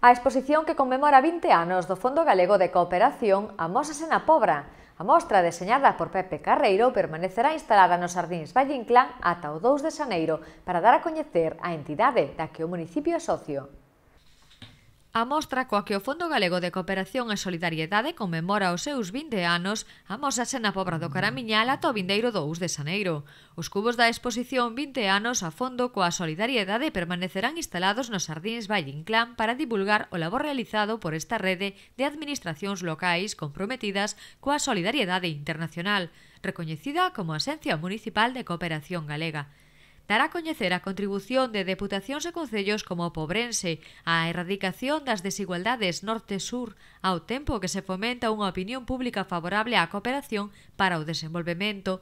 A exposición que conmemora 20 anos do Fondo Galego de Cooperación en na Pobra. A mostra, deseñada por Pepe Carreiro, permanecerá instalada nos Sardins Valle Inclán ata o 2 de Xaneiro para dar a coñecer a entidade da que o municipio é socio. A mostra coa que o Fondo Galego de Cooperación e Solidariedade conmemora os seus 20 anos amosase na Pobra do Caramiñal ata o vindeiro 2 de Xaneiro. Os cubos da exposición 20 anos a Fondo coa Solidariedade permanecerán instalados nos Sardins Valle Inclán para divulgar o labor realizado por esta rede de administracións locais comprometidas coa solidariedade internacional, recoñecida como Asencia Municipal de Cooperación Galega dará a coñecer a contribución de deputacións e concellos como o Pobrense á erradicación das desigualdades norte-sur ao tempo que se fomenta unha opinión pública favorable á cooperación para o desenvolvemento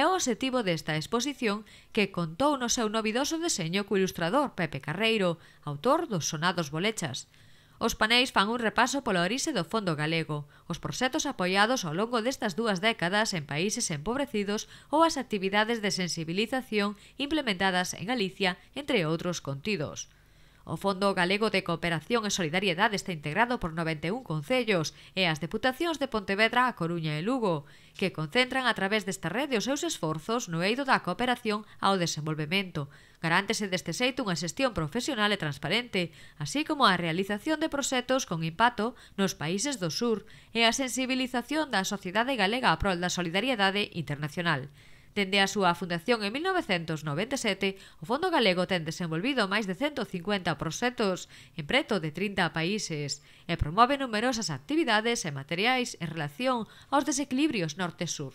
é o objetivo desta exposición que contou no seu novidoso deseño co ilustrador Pepe Carreiro, autor dos sonados bolechas. Os paneis fan un repaso polo orixe do fondo galego, os proxectos apoiados ao longo destas dúas décadas en países empobrecidos ou as actividades de sensibilización implementadas en Galicia, entre outros contidos. O Fondo Galego de Cooperación e Solidariedade está integrado por 91 concellos e as deputacións de Pontevedra, A Coruña e Lugo, que concentran a través desta rede os seus esforzos no eido da cooperación ao desenvolvemento. Garántese deste xeito unha xestión profesional e transparente, así como a realización de proxectos con impacto nos países do sur e a sensibilización da sociedade galega a prol da solidariedade internacional. Dende a súa fundación en 1997, o Fondo Galego ten desenvolvido máis de 150 proxectos en preto de 30 países e promove numerosas actividades e materiais en relación aos desequilibrios norte-sur.